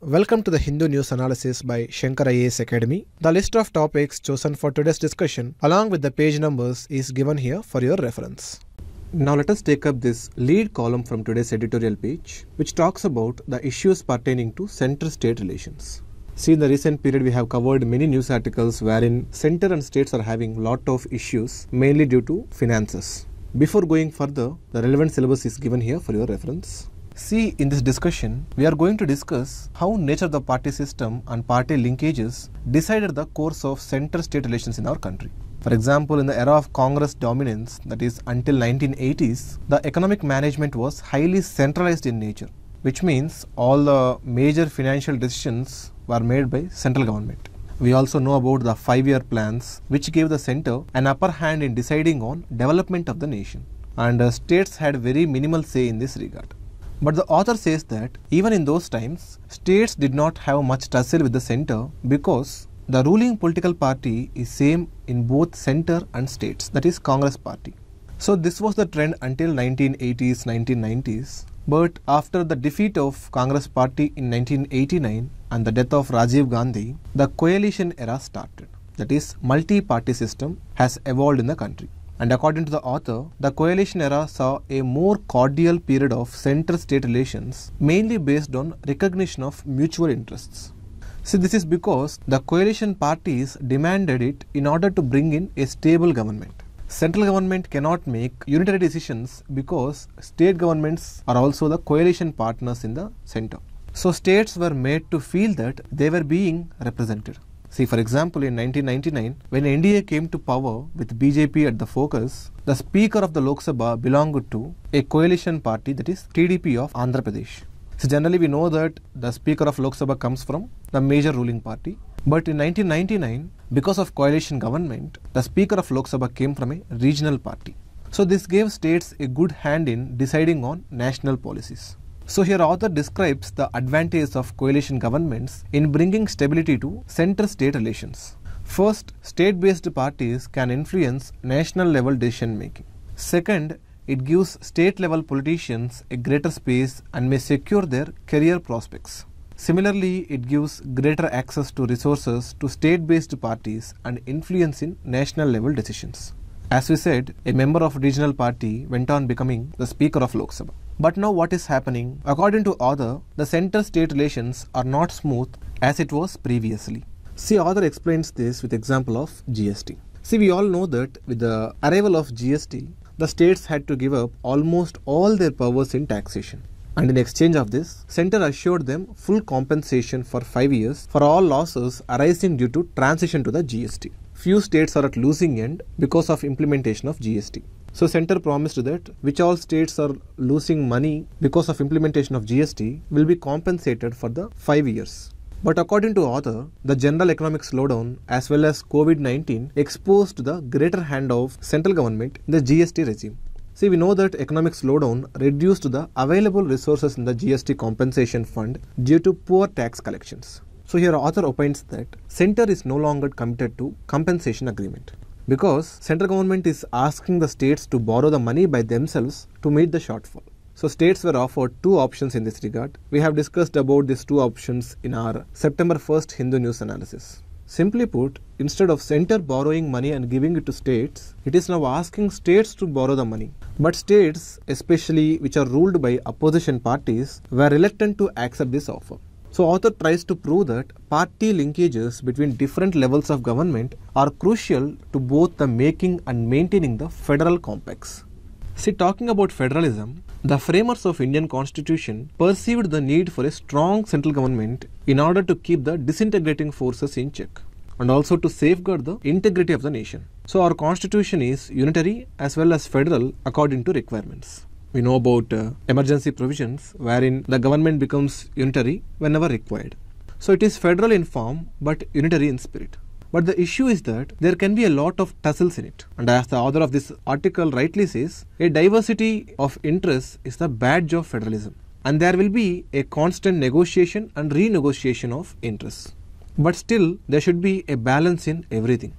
Welcome to the Hindu News Analysis by Shankar IAS Academy. The list of topics chosen for today's discussion along with the page numbers is given here for your reference. Now let us take up this lead column from today's editorial page which talks about the issues pertaining to center-state relations. See, in the recent period, we have covered many news articles wherein center and states are having lot of issues, mainly due to finances. Before going further, the relevant syllabus is given here for your reference. See, in this discussion, we are going to discuss how nature of the party system and party linkages decided the course of center-state relations in our country. For example, in the era of Congress dominance, that is until 1980s, the economic management was highly centralized in nature, which means all the major financial decisions were made by central government. We also know about the five-year plans, which gave the center an upper hand in deciding on development of the nation. And uh, states had very minimal say in this regard. But the author says that even in those times, states did not have much tussle with the center because the ruling political party is same in both center and states, that is Congress party. So this was the trend until 1980s, 1990s. But after the defeat of Congress party in 1989 and the death of Rajiv Gandhi, the coalition era started. That is, multi-party system has evolved in the country. And according to the author, the coalition era saw a more cordial period of center state relations, mainly based on recognition of mutual interests. See, this is because the coalition parties demanded it in order to bring in a stable government. Central government cannot make unitary decisions because state governments are also the coalition partners in the center. So, states were made to feel that they were being represented. See, for example, in 1999, when NDA came to power with BJP at the focus, the Speaker of the Lok Sabha belonged to a coalition party that is TDP of Andhra Pradesh. So generally we know that the Speaker of Lok Sabha comes from the major ruling party. But in 1999, because of coalition government, the Speaker of Lok Sabha came from a regional party. So this gave states a good hand in deciding on national policies. So here author describes the advantage of coalition governments in bringing stability to center-state relations. First, state-based parties can influence national-level decision-making. Second, it gives state-level politicians a greater space and may secure their career prospects. Similarly, it gives greater access to resources to state-based parties and influence in national-level decisions. As we said, a member of regional party went on becoming the Speaker of Lok Sabha. But now what is happening? According to author, the center-state relations are not smooth as it was previously. See, author explains this with example of GST. See, we all know that with the arrival of GST, the states had to give up almost all their powers in taxation. And in exchange of this, center assured them full compensation for 5 years for all losses arising due to transition to the GST. Few states are at losing end because of implementation of GST. So center promised that which all states are losing money because of implementation of GST will be compensated for the 5 years. But according to author, the general economic slowdown as well as COVID-19 exposed the greater hand of central government in the GST regime. See, we know that economic slowdown reduced the available resources in the GST compensation fund due to poor tax collections. So here author opines that center is no longer committed to compensation agreement because central government is asking the states to borrow the money by themselves to meet the shortfall. So states were offered two options in this regard. We have discussed about these two options in our September 1st Hindu news analysis. Simply put, instead of center borrowing money and giving it to states, it is now asking states to borrow the money. But states, especially which are ruled by opposition parties, were reluctant to accept this offer. So author tries to prove that party linkages between different levels of government are crucial to both the making and maintaining the federal complex. See, talking about federalism, the framers of Indian constitution perceived the need for a strong central government in order to keep the disintegrating forces in check and also to safeguard the integrity of the nation. So our constitution is unitary as well as federal according to requirements we know about uh, emergency provisions wherein the government becomes unitary whenever required. So it is federal in form but unitary in spirit. But the issue is that there can be a lot of tussles in it. And as the author of this article rightly says, a diversity of interests is the badge of federalism. And there will be a constant negotiation and renegotiation of interests. But still, there should be a balance in everything.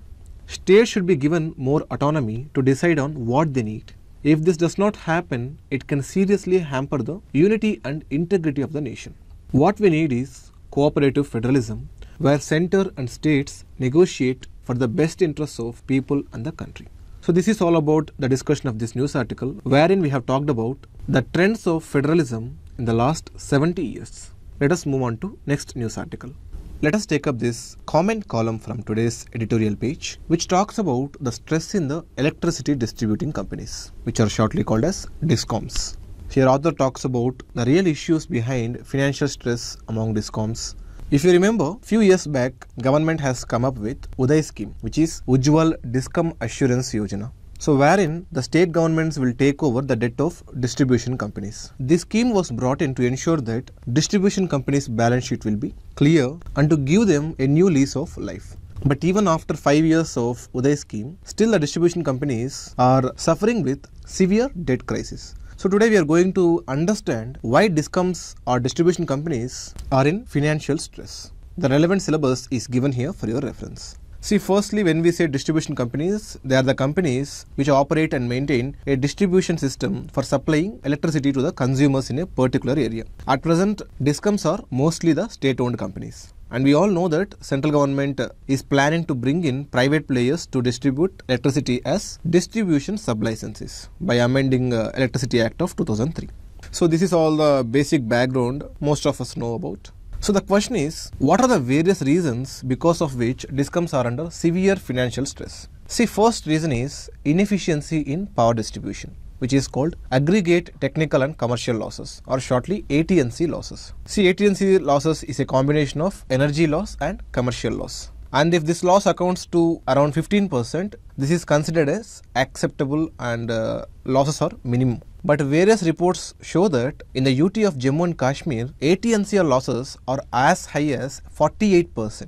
States should be given more autonomy to decide on what they need if this does not happen, it can seriously hamper the unity and integrity of the nation. What we need is cooperative federalism, where center and states negotiate for the best interests of people and the country. So this is all about the discussion of this news article, wherein we have talked about the trends of federalism in the last 70 years. Let us move on to next news article. Let us take up this comment column from today's editorial page, which talks about the stress in the electricity distributing companies, which are shortly called as DISCOMs. Here, author talks about the real issues behind financial stress among DISCOMs if you remember, few years back, government has come up with UDAI scheme, which is Ujjwal Discom Assurance Yojana. So wherein the state governments will take over the debt of distribution companies. This scheme was brought in to ensure that distribution companies balance sheet will be clear and to give them a new lease of life. But even after 5 years of Uday scheme, still the distribution companies are suffering with severe debt crisis. So today we are going to understand why discoms or distribution companies are in financial stress. The relevant syllabus is given here for your reference. See, firstly, when we say distribution companies, they are the companies which operate and maintain a distribution system for supplying electricity to the consumers in a particular area. At present, DISCOMs are mostly the state owned companies. And we all know that central government is planning to bring in private players to distribute electricity as distribution sub-licences by amending uh, Electricity Act of 2003. So this is all the basic background most of us know about. So the question is, what are the various reasons because of which DISCOMs are under severe financial stress? See, first reason is inefficiency in power distribution which is called aggregate technical and commercial losses or shortly ATNC losses. See ATNC losses is a combination of energy loss and commercial loss. And if this loss accounts to around 15%, this is considered as acceptable and uh, losses are minimum but various reports show that in the UT of Jammu and Kashmir, ATNCL losses are as high as 48%.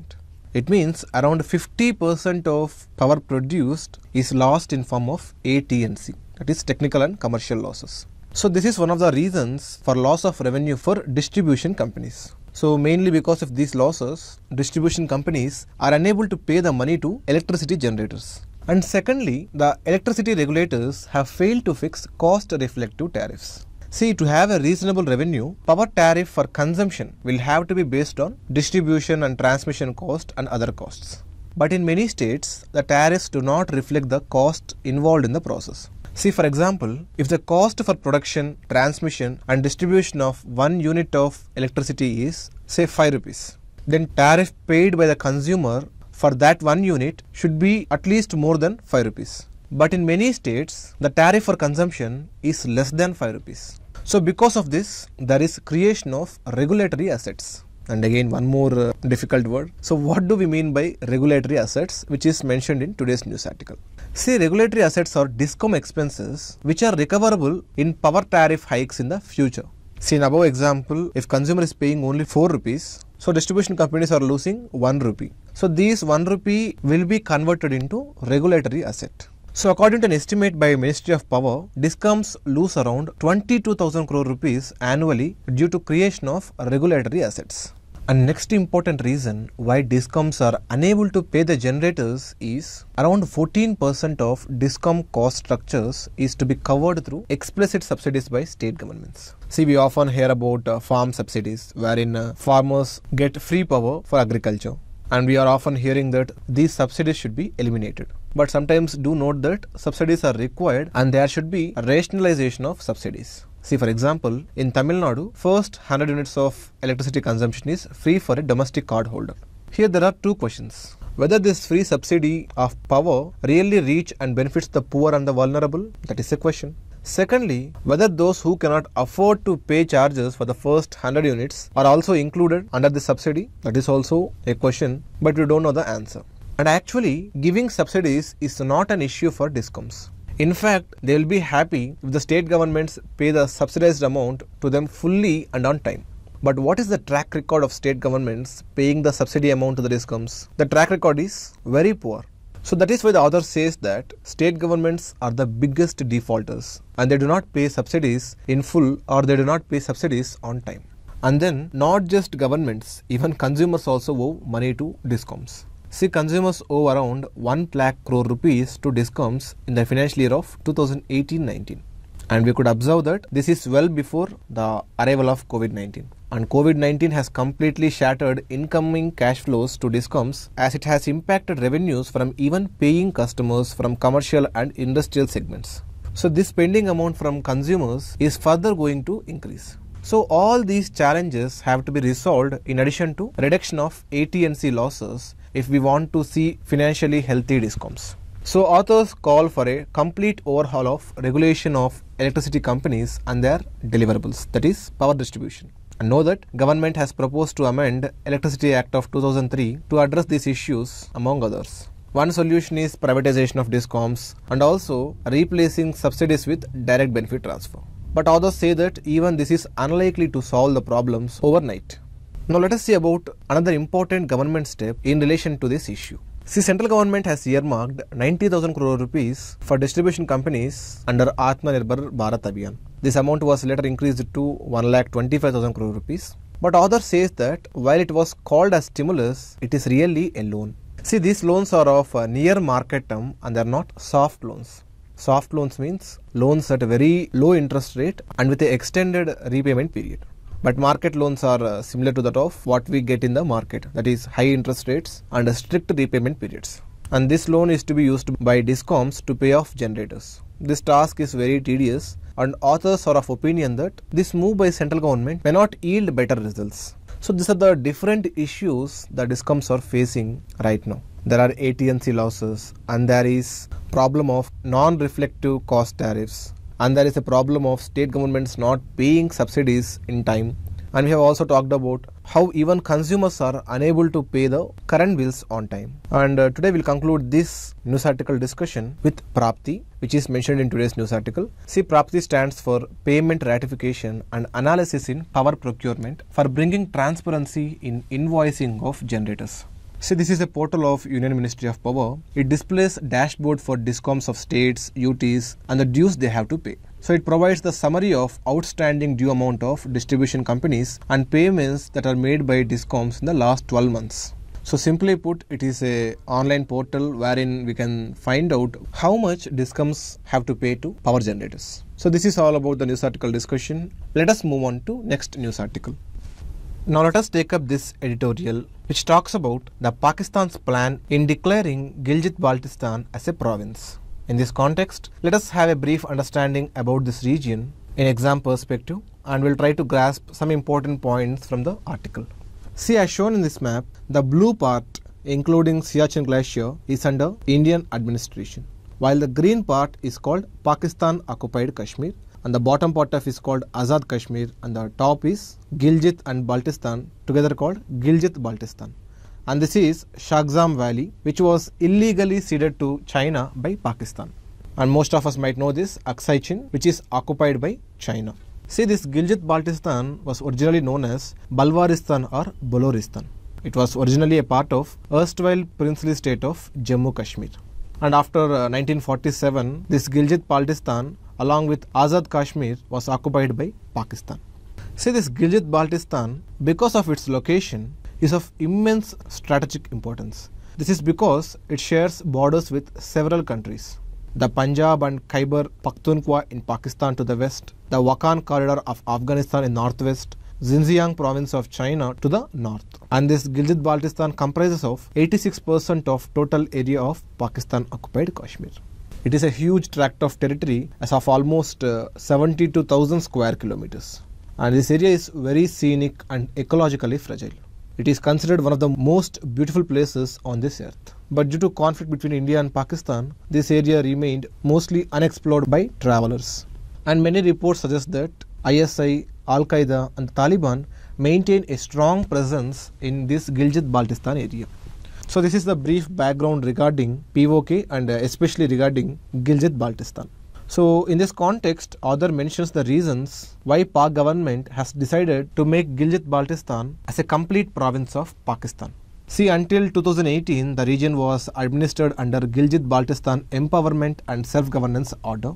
It means around 50% of power produced is lost in form of ATNC, that is technical and commercial losses. So this is one of the reasons for loss of revenue for distribution companies. So mainly because of these losses, distribution companies are unable to pay the money to electricity generators. And secondly, the electricity regulators have failed to fix cost reflective tariffs. See, to have a reasonable revenue, power tariff for consumption will have to be based on distribution and transmission cost and other costs. But in many states, the tariffs do not reflect the cost involved in the process. See, for example, if the cost for production, transmission, and distribution of one unit of electricity is, say, 5 rupees, then tariff paid by the consumer for that one unit should be at least more than 5 rupees. But in many states, the tariff for consumption is less than 5 rupees. So because of this, there is creation of regulatory assets. And again, one more uh, difficult word. So what do we mean by regulatory assets, which is mentioned in today's news article? See, regulatory assets are discom expenses which are recoverable in power tariff hikes in the future. See, in above example, if consumer is paying only 4 rupees, so distribution companies are losing 1 rupee. So these 1 rupee will be converted into regulatory asset. So according to an estimate by Ministry of Power, discoms lose around 22,000 crore rupees annually due to creation of regulatory assets. And next important reason why discoms are unable to pay the generators is around 14% of discom cost structures is to be covered through explicit subsidies by state governments. See, we often hear about uh, farm subsidies wherein uh, farmers get free power for agriculture and we are often hearing that these subsidies should be eliminated. But sometimes do note that subsidies are required and there should be a rationalization of subsidies. See, for example, in Tamil Nadu, first 100 units of electricity consumption is free for a domestic card holder. Here there are two questions. Whether this free subsidy of power really reach and benefits the poor and the vulnerable, that is a question. Secondly, whether those who cannot afford to pay charges for the first 100 units are also included under the subsidy. That is also a question, but we don't know the answer. And actually, giving subsidies is not an issue for discoms. In fact, they will be happy if the state governments pay the subsidized amount to them fully and on time. But what is the track record of state governments paying the subsidy amount to the discoms? The track record is very poor. So that is why the author says that state governments are the biggest defaulters and they do not pay subsidies in full or they do not pay subsidies on time. And then not just governments, even consumers also owe money to discoms. See, consumers owe around 1 lakh crore rupees to discoms in the financial year of 2018-19 and we could observe that this is well before the arrival of COVID-19. And COVID-19 has completely shattered incoming cash flows to discoms as it has impacted revenues from even paying customers from commercial and industrial segments. So this spending amount from consumers is further going to increase. So all these challenges have to be resolved in addition to reduction of AT&C losses if we want to see financially healthy discoms. So authors call for a complete overhaul of regulation of electricity companies and their deliverables, that is power distribution. And know that government has proposed to amend Electricity Act of 2003 to address these issues among others. One solution is privatization of discoms and also replacing subsidies with direct benefit transfer. But others say that even this is unlikely to solve the problems overnight. Now let us see about another important government step in relation to this issue. See, central government has earmarked 90,000 crore rupees for distribution companies under Atmanirbhar Bharat Abhiyan. This amount was later increased to 1,25,000 crore rupees. But author says that while it was called as stimulus, it is really a loan. See, these loans are of near market term and they are not soft loans. Soft loans means loans at a very low interest rate and with an extended repayment period. But market loans are uh, similar to that of what we get in the market, that is high interest rates and strict repayment periods. And this loan is to be used by discoms to pay off generators. This task is very tedious and authors are of opinion that this move by central government may not yield better results. So these are the different issues that discoms are facing right now. There are AT&C losses and there is problem of non-reflective cost tariffs and there is a problem of state governments not paying subsidies in time and we have also talked about how even consumers are unable to pay the current bills on time. And uh, today we'll conclude this news article discussion with Prapti, which is mentioned in today's news article. See, Prapti stands for Payment Ratification and Analysis in Power Procurement for bringing transparency in invoicing of generators. So this is a portal of Union Ministry of Power. It displays dashboard for discoms of states, UTs and the dues they have to pay. So it provides the summary of outstanding due amount of distribution companies and payments that are made by discoms in the last 12 months. So simply put, it is a online portal wherein we can find out how much discoms have to pay to power generators. So this is all about the news article discussion. Let us move on to next news article. Now let us take up this editorial which talks about the Pakistan's plan in declaring Gilgit-Baltistan as a province. In this context, let us have a brief understanding about this region in exam perspective and we'll try to grasp some important points from the article. See as shown in this map, the blue part including Siachen Glacier is under Indian administration while the green part is called Pakistan occupied Kashmir and the bottom part of is called Azad Kashmir and the top is Gilgit and Baltistan together called Gilgit Baltistan and this is Shagzam Valley which was illegally ceded to China by Pakistan and most of us might know this Aksai Chin which is occupied by China. See this Gilgit Baltistan was originally known as Balwaristan or Boloristan. It was originally a part of erstwhile princely state of Jammu Kashmir. And after uh, 1947, this Gilgit Baltistan along with Azad Kashmir was occupied by Pakistan. See this Gilgit-Baltistan because of its location is of immense strategic importance. This is because it shares borders with several countries. The Punjab and Khyber Pakhtunkhwa in Pakistan to the west, the Wakhan corridor of Afghanistan in northwest, Xinjiang province of China to the north. And this Gilgit-Baltistan comprises of 86% of total area of Pakistan occupied Kashmir. It is a huge tract of territory as of almost uh, 72,000 square kilometers. And this area is very scenic and ecologically fragile. It is considered one of the most beautiful places on this earth. But due to conflict between India and Pakistan, this area remained mostly unexplored by travelers. And many reports suggest that ISI, Al Qaeda, and Taliban maintain a strong presence in this Gilgit Baltistan area. So this is the brief background regarding POK and uh, especially regarding Gilgit Baltistan. So in this context, author mentions the reasons why Pak government has decided to make Gilgit Baltistan as a complete province of Pakistan. See, until 2018, the region was administered under Gilgit Baltistan Empowerment and Self-Governance Order.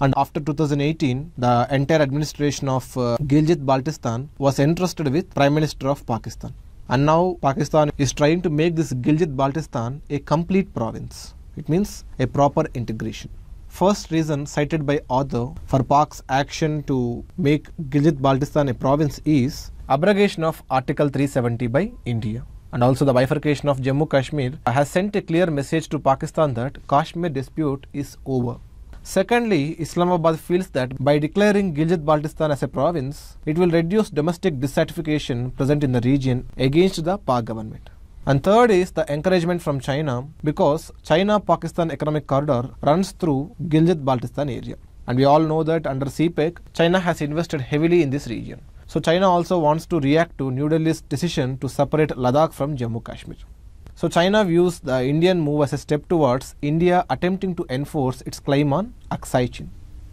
And after 2018, the entire administration of uh, Gilgit Baltistan was entrusted with Prime Minister of Pakistan. And now Pakistan is trying to make this Gilgit-Baltistan a complete province. It means a proper integration. First reason cited by author for Pak's action to make Gilgit-Baltistan a province is abrogation of Article 370 by India. And also the bifurcation of Jammu-Kashmir has sent a clear message to Pakistan that Kashmir dispute is over. Secondly, Islamabad feels that by declaring Gilgit-Baltistan as a province, it will reduce domestic dissatisfaction present in the region against the Pak government. And third is the encouragement from China because China-Pakistan economic corridor runs through Gilgit-Baltistan area. And we all know that under CPEC, China has invested heavily in this region. So China also wants to react to New Delhi's decision to separate Ladakh from Jammu Kashmir. So China views the Indian move as a step towards India attempting to enforce its claim on Aksai Chin.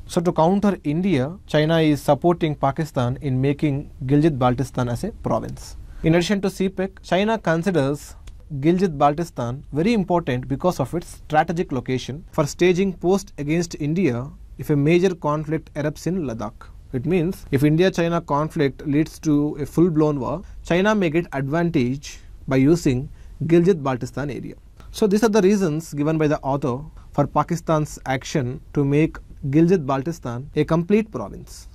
So to counter India, China is supporting Pakistan in making Gilgit-Baltistan as a province. In addition to CPEC, China considers Gilgit-Baltistan very important because of its strategic location for staging post against India if a major conflict erupts in Ladakh. It means if India-China conflict leads to a full-blown war, China may get advantage by using Gilgit-Baltistan area. So these are the reasons given by the author for Pakistan's action to make Gilgit-Baltistan a complete province.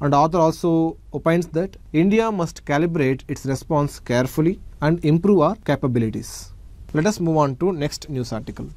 And author also opines that India must calibrate its response carefully and improve our capabilities. Let us move on to next news article.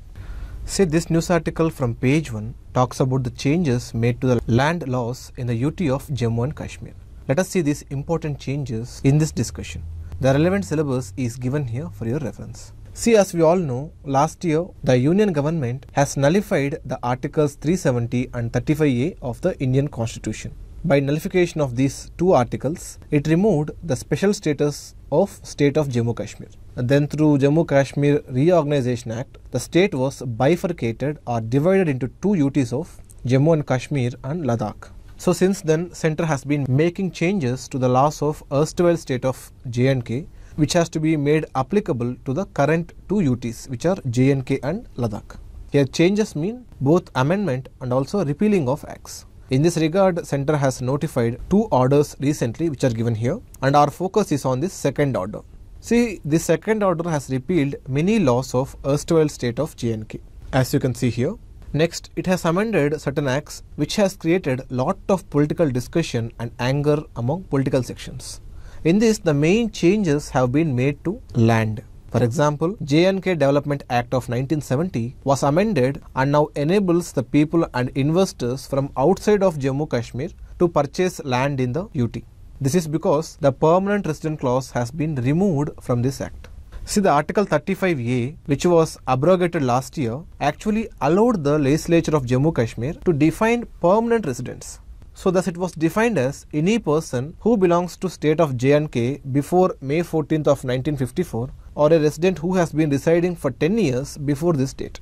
See this news article from page 1 talks about the changes made to the land laws in the UT of Jammu and Kashmir. Let us see these important changes in this discussion. The relevant syllabus is given here for your reference. See, as we all know, last year the Union government has nullified the Articles 370 and 35A of the Indian Constitution. By nullification of these two articles, it removed the special status of state of Jammu Kashmir. then through Jammu Kashmir Reorganization Act, the state was bifurcated or divided into two UTs of Jammu and Kashmir and Ladakh. So since then, center has been making changes to the laws of erstwhile state of J&K, which has to be made applicable to the current two UTs, which are J&K and Ladakh. Here changes mean both amendment and also repealing of acts. In this regard, center has notified two orders recently, which are given here, and our focus is on this second order. See, this second order has repealed many laws of erstwhile state of J&K. As you can see here, Next, it has amended certain acts which has created lot of political discussion and anger among political sections. In this, the main changes have been made to land. For example, J&K Development Act of 1970 was amended and now enables the people and investors from outside of Jammu Kashmir to purchase land in the UT. This is because the permanent resident clause has been removed from this act. See, the Article 35A, which was abrogated last year, actually allowed the legislature of Jammu Kashmir to define permanent residence. So thus it was defined as any person who belongs to state of J&K before May 14th of 1954 or a resident who has been residing for 10 years before this date.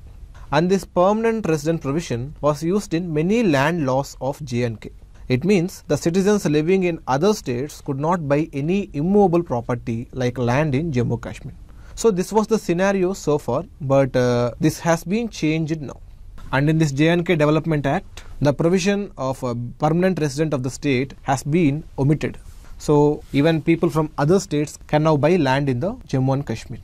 And this permanent resident provision was used in many land laws of J&K. It means the citizens living in other states could not buy any immovable property like land in Jammu Kashmir. So this was the scenario so far, but uh, this has been changed now. And in this JNK Development Act, the provision of a permanent resident of the state has been omitted. So even people from other states can now buy land in the Jammu and Kashmir.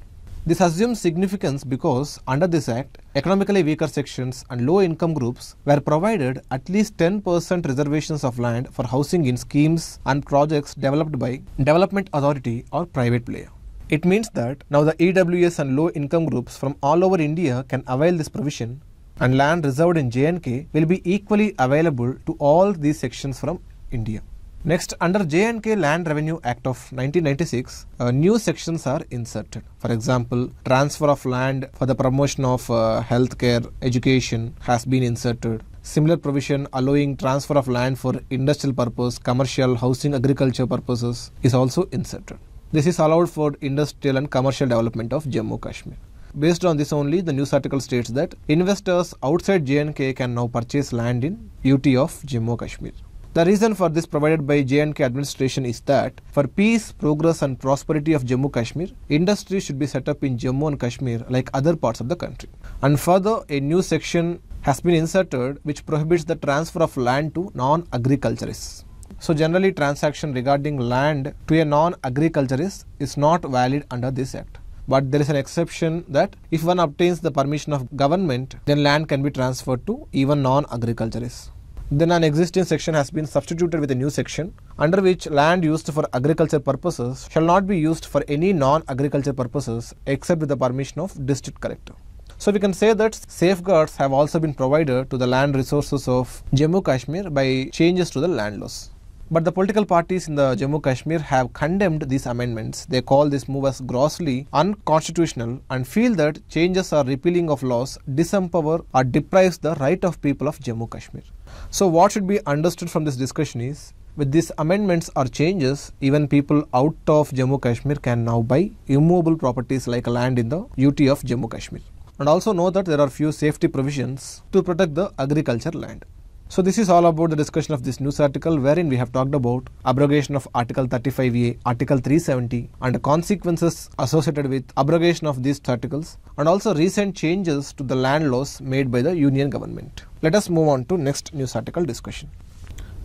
This assumes significance because under this act, economically weaker sections and low income groups were provided at least 10% reservations of land for housing in schemes and projects developed by development authority or private player. It means that now the EWS and low income groups from all over India can avail this provision and land reserved in JNK will be equally available to all these sections from India. Next, under JNK Land Revenue Act of 1996, uh, new sections are inserted. For example, transfer of land for the promotion of uh, healthcare, education has been inserted. Similar provision allowing transfer of land for industrial purpose, commercial, housing, agriculture purposes is also inserted. This is allowed for industrial and commercial development of Jammu Kashmir. Based on this only, the news article states that investors outside JNK can now purchase land in UT of Jammu Kashmir. The reason for this provided by JNK administration is that for peace, progress and prosperity of Jammu Kashmir, industry should be set up in Jammu and Kashmir like other parts of the country. And further, a new section has been inserted which prohibits the transfer of land to non-agriculturists. So generally transaction regarding land to a non-agriculturist is not valid under this act. But there is an exception that if one obtains the permission of government, then land can be transferred to even non-agriculturists. Then an existing section has been substituted with a new section under which land used for agriculture purposes shall not be used for any non-agriculture purposes except with the permission of district collector. So we can say that safeguards have also been provided to the land resources of Jammu Kashmir by changes to the land laws. But the political parties in the Jammu Kashmir have condemned these amendments. They call this move as grossly unconstitutional and feel that changes or repealing of laws disempower or deprives the right of people of Jammu Kashmir. So what should be understood from this discussion is with these amendments or changes, even people out of Jammu Kashmir can now buy immovable properties like land in the UT of Jammu Kashmir. And also know that there are few safety provisions to protect the agriculture land. So this is all about the discussion of this news article wherein we have talked about abrogation of Article 35A, Article 370 and the consequences associated with abrogation of these articles and also recent changes to the land laws made by the union government. Let us move on to next news article discussion.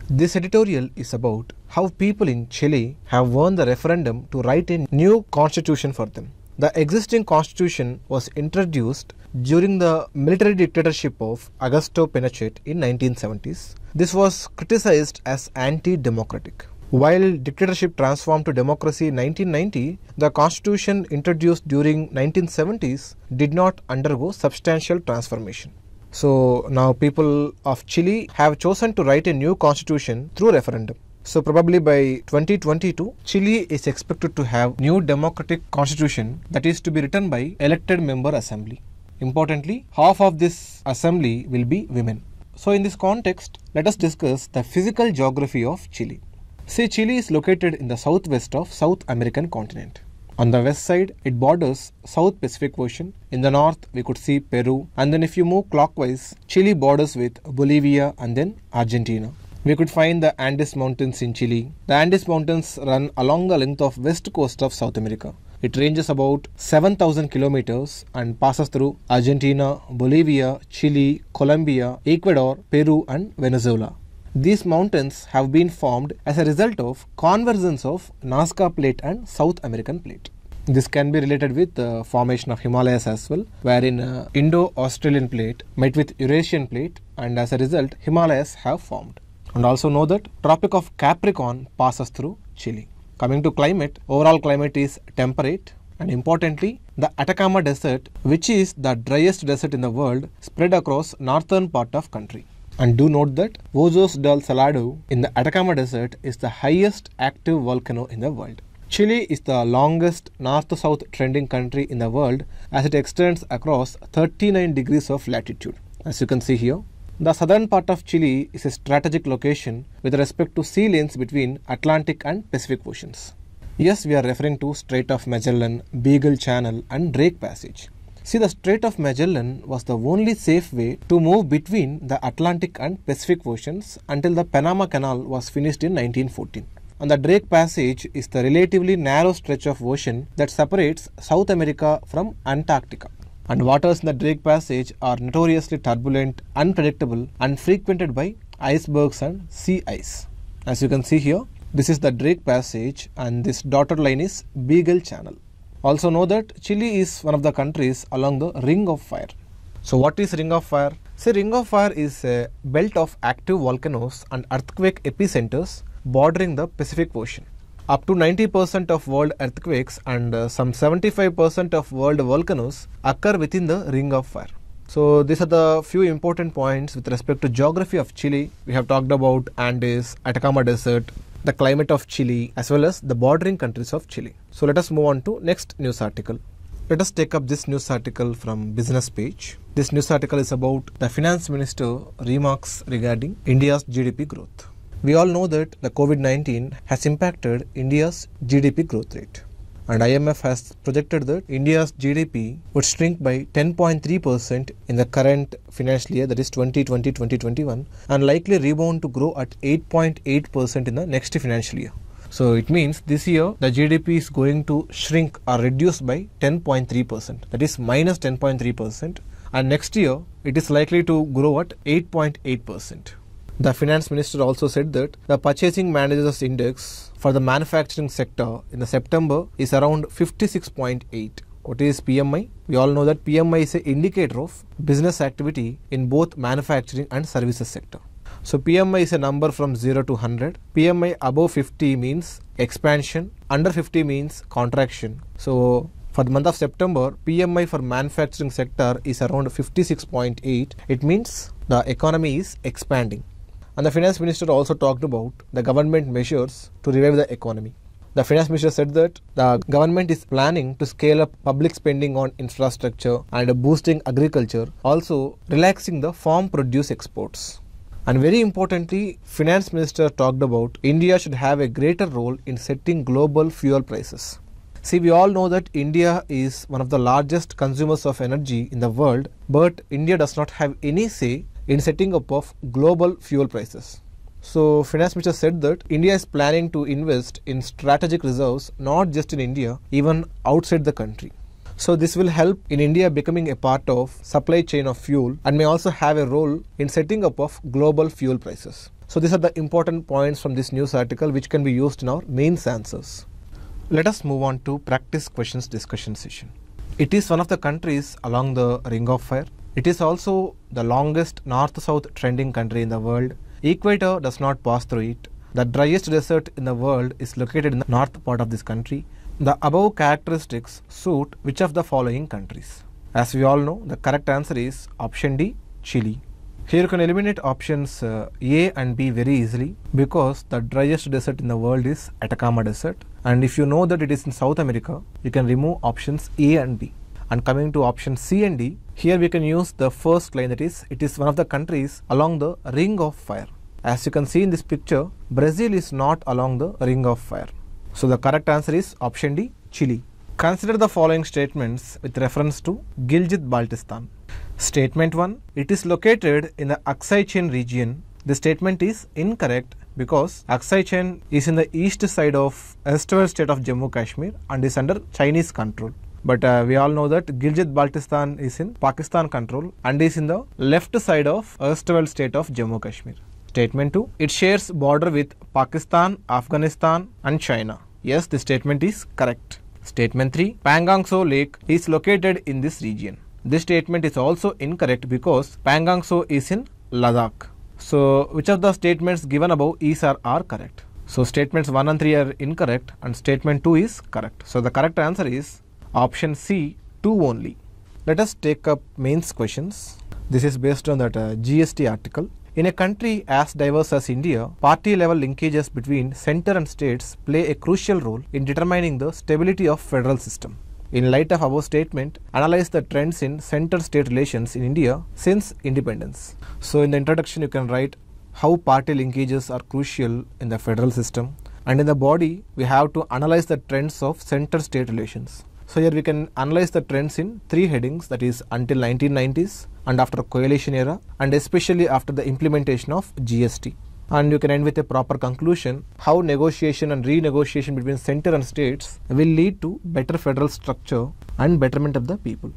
This editorial is about how people in Chile have won the referendum to write a new constitution for them. The existing constitution was introduced during the military dictatorship of Augusto Pinochet in 1970s. This was criticized as anti-democratic. While dictatorship transformed to democracy in 1990, the constitution introduced during 1970s did not undergo substantial transformation. So now people of Chile have chosen to write a new constitution through referendum. So probably by 2022, Chile is expected to have new democratic constitution that is to be written by elected member assembly. Importantly, half of this assembly will be women. So in this context, let us discuss the physical geography of Chile. See, Chile is located in the southwest of South American continent. On the west side, it borders South Pacific Ocean. In the north, we could see Peru. And then if you move clockwise, Chile borders with Bolivia and then Argentina. We could find the Andes Mountains in Chile. The Andes Mountains run along the length of west coast of South America. It ranges about 7,000 kilometers and passes through Argentina, Bolivia, Chile, Colombia, Ecuador, Peru, and Venezuela. These mountains have been formed as a result of convergence of Nazca Plate and South American Plate. This can be related with the formation of Himalayas as well, wherein uh, Indo-Australian plate met with Eurasian plate and as a result Himalayas have formed. And also know that Tropic of Capricorn passes through Chile. Coming to climate, overall climate is temperate and importantly, the Atacama Desert, which is the driest desert in the world, spread across northern part of country. And do note that Vozos del Salado in the Atacama Desert is the highest active volcano in the world. Chile is the longest north-south trending country in the world as it extends across 39 degrees of latitude, as you can see here. The southern part of Chile is a strategic location with respect to sea lanes between Atlantic and Pacific Oceans. Yes, we are referring to Strait of Magellan, Beagle Channel and Drake Passage. See, the Strait of Magellan was the only safe way to move between the Atlantic and Pacific Oceans until the Panama Canal was finished in 1914. And the Drake Passage is the relatively narrow stretch of ocean that separates South America from Antarctica and waters in the Drake Passage are notoriously turbulent, unpredictable, and frequented by icebergs and sea ice. As you can see here, this is the Drake Passage, and this dotted line is Beagle Channel. Also know that Chile is one of the countries along the Ring of Fire. So what is Ring of Fire? See, Ring of Fire is a belt of active volcanoes and earthquake epicenters bordering the Pacific Ocean. Up to 90% of world earthquakes and uh, some 75% of world volcanoes occur within the Ring of Fire. So these are the few important points with respect to geography of Chile. We have talked about Andes, Atacama Desert, the climate of Chile as well as the bordering countries of Chile. So let us move on to next news article. Let us take up this news article from business page. This news article is about the finance minister remarks regarding India's GDP growth. We all know that the COVID 19 has impacted India's GDP growth rate. And IMF has projected that India's GDP would shrink by 10.3% in the current financial year, that is 2020 2021, and likely rebound to grow at 8.8% in the next financial year. So it means this year the GDP is going to shrink or reduce by 10.3%, that is minus 10.3%, and next year it is likely to grow at 8.8%. The finance minister also said that the purchasing managers index for the manufacturing sector in the September is around 56.8. What is PMI? We all know that PMI is an indicator of business activity in both manufacturing and services sector. So PMI is a number from 0 to 100. PMI above 50 means expansion, under 50 means contraction. So for the month of September, PMI for manufacturing sector is around 56.8. It means the economy is expanding. And the finance minister also talked about the government measures to revive the economy. The finance minister said that the government is planning to scale up public spending on infrastructure and boosting agriculture, also relaxing the farm produce exports. And very importantly, finance minister talked about India should have a greater role in setting global fuel prices. See, we all know that India is one of the largest consumers of energy in the world, but India does not have any say in setting up of global fuel prices. So, Finance Minister said that India is planning to invest in strategic reserves not just in India, even outside the country. So, this will help in India becoming a part of supply chain of fuel and may also have a role in setting up of global fuel prices. So, these are the important points from this news article which can be used in our mains answers. Let us move on to practice questions discussion session. It is one of the countries along the Ring of Fire it is also the longest north-south trending country in the world. Equator does not pass through it. The driest desert in the world is located in the north part of this country. The above characteristics suit which of the following countries? As we all know, the correct answer is option D, Chile. Here you can eliminate options uh, A and B very easily because the driest desert in the world is Atacama Desert. And if you know that it is in South America, you can remove options A and B and coming to option C and D, here we can use the first line that is, it is one of the countries along the ring of fire. As you can see in this picture, Brazil is not along the ring of fire. So the correct answer is option D, Chile. Consider the following statements with reference to Gilgit Baltistan. Statement 1, it is located in the Aksai Chin region. The statement is incorrect because Aksai Chin is in the east side of erstwhile state of Jammu Kashmir and is under Chinese control. But uh, we all know that Gilgit-Baltistan is in Pakistan control and is in the left side of erstwhile state of Jammu Kashmir. Statement 2. It shares border with Pakistan, Afghanistan and China. Yes, the statement is correct. Statement 3. So Lake is located in this region. This statement is also incorrect because So is in Ladakh. So, which of the statements given above is or are correct? So, statements 1 and 3 are incorrect and statement 2 is correct. So, the correct answer is option C 2 only. Let us take up mains questions. This is based on that uh, GST article. In a country as diverse as India, party level linkages between center and states play a crucial role in determining the stability of federal system. In light of above statement, analyze the trends in center-state relations in India since independence. So in the introduction you can write how party linkages are crucial in the federal system and in the body we have to analyze the trends of center-state relations. So here we can analyze the trends in three headings that is until 1990s and after coalition era and especially after the implementation of GST. And you can end with a proper conclusion how negotiation and renegotiation between center and states will lead to better federal structure and betterment of the people.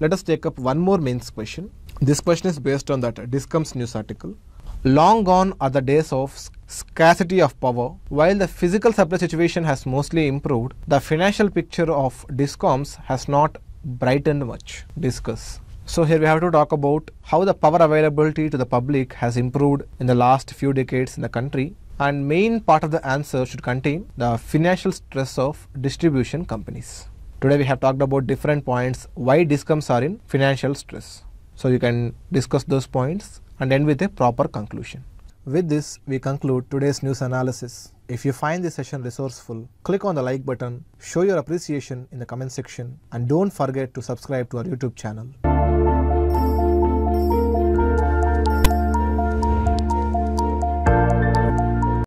Let us take up one more mains question. This question is based on that Discom's news article. Long gone are the days of scarcity of power. While the physical supply situation has mostly improved, the financial picture of DISCOMs has not brightened much. Discuss. So here we have to talk about how the power availability to the public has improved in the last few decades in the country and main part of the answer should contain the financial stress of distribution companies. Today we have talked about different points why discoms are in financial stress. So you can discuss those points and end with a proper conclusion. With this, we conclude today's news analysis. If you find this session resourceful, click on the like button, show your appreciation in the comment section, and don't forget to subscribe to our YouTube channel.